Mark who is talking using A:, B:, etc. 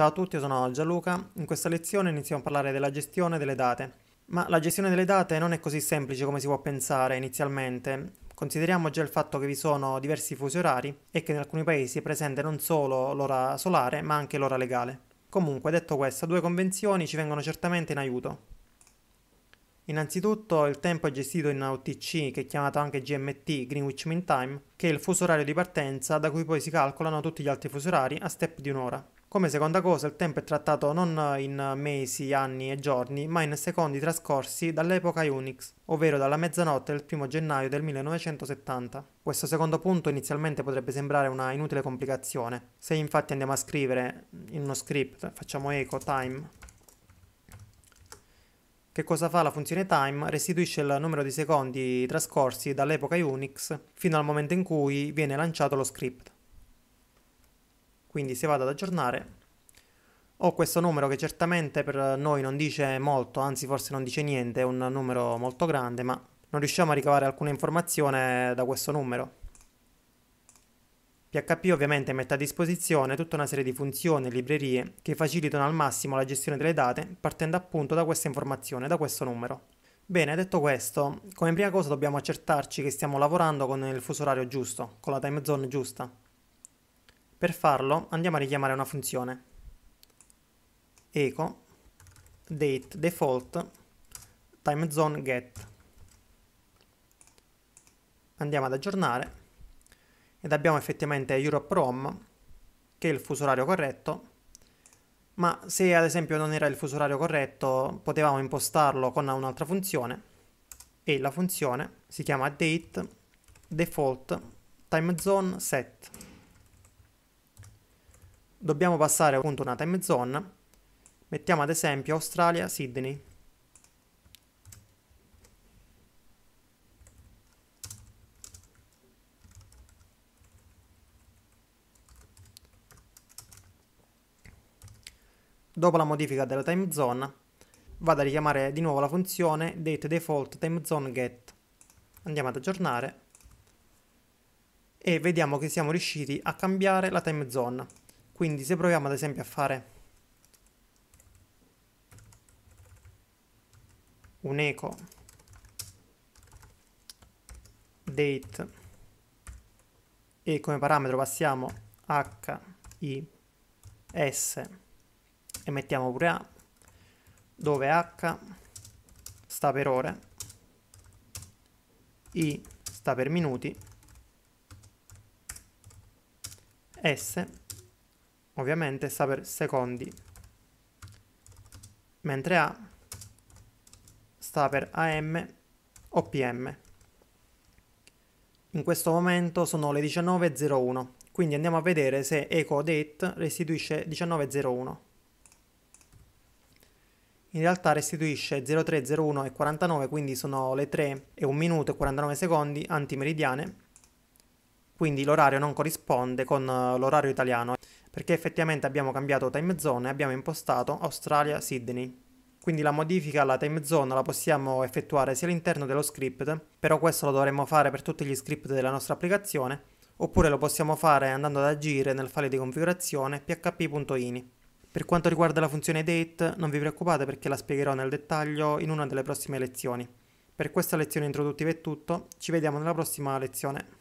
A: Ciao a tutti, io sono Gianluca. In questa lezione iniziamo a parlare della gestione delle date. Ma la gestione delle date non è così semplice come si può pensare inizialmente. Consideriamo già il fatto che vi sono diversi fusi orari e che in alcuni paesi è presente non solo l'ora solare ma anche l'ora legale. Comunque, detto questo, due convenzioni ci vengono certamente in aiuto. Innanzitutto il tempo è gestito in OTC, che è chiamato anche GMT, Greenwich Mean Time, che è il fuso orario di partenza da cui poi si calcolano tutti gli altri fusi orari a step di un'ora. Come seconda cosa il tempo è trattato non in mesi, anni e giorni, ma in secondi trascorsi dall'epoca Unix, ovvero dalla mezzanotte del 1 gennaio del 1970. Questo secondo punto inizialmente potrebbe sembrare una inutile complicazione. Se infatti andiamo a scrivere in uno script, facciamo echo time che cosa fa la funzione time? Restituisce il numero di secondi trascorsi dall'epoca Unix fino al momento in cui viene lanciato lo script. Quindi se vado ad aggiornare ho questo numero che certamente per noi non dice molto, anzi forse non dice niente, è un numero molto grande, ma non riusciamo a ricavare alcuna informazione da questo numero. PHP ovviamente mette a disposizione tutta una serie di funzioni e librerie che facilitano al massimo la gestione delle date partendo appunto da questa informazione, da questo numero. Bene, detto questo, come prima cosa dobbiamo accertarci che stiamo lavorando con il fuso orario giusto, con la time zone giusta. Per farlo andiamo a richiamare una funzione eco date default time zone get. Andiamo ad aggiornare ed abbiamo effettivamente Europe ROM che è il fuso orario corretto ma se ad esempio non era il fuso orario corretto potevamo impostarlo con un'altra funzione e la funzione si chiama date default time zone set dobbiamo passare appunto una time zone. Mettiamo ad esempio Australia, Sydney. Dopo la modifica della time zone vado a richiamare di nuovo la funzione date default time zone get. Andiamo ad aggiornare e vediamo che siamo riusciti a cambiare la time zone. Quindi se proviamo ad esempio a fare un eco date e come parametro passiamo h i s e mettiamo pure A dove H sta per ore I sta per minuti S ovviamente sta per secondi, mentre A sta per AM o PM. In questo momento sono le 19.01, quindi andiamo a vedere se date restituisce 19.01. In realtà restituisce 03.01 e 49, quindi sono le 3 e 1 minuto e 49 secondi antimeridiane, quindi l'orario non corrisponde con eh, l'orario italiano perché effettivamente abbiamo cambiato time zone e abbiamo impostato Australia-Sydney. Quindi la modifica alla time zone la possiamo effettuare sia all'interno dello script, però questo lo dovremmo fare per tutti gli script della nostra applicazione, oppure lo possiamo fare andando ad agire nel file di configurazione php.ini. Per quanto riguarda la funzione date, non vi preoccupate perché la spiegherò nel dettaglio in una delle prossime lezioni. Per questa lezione introduttiva è tutto, ci vediamo nella prossima lezione.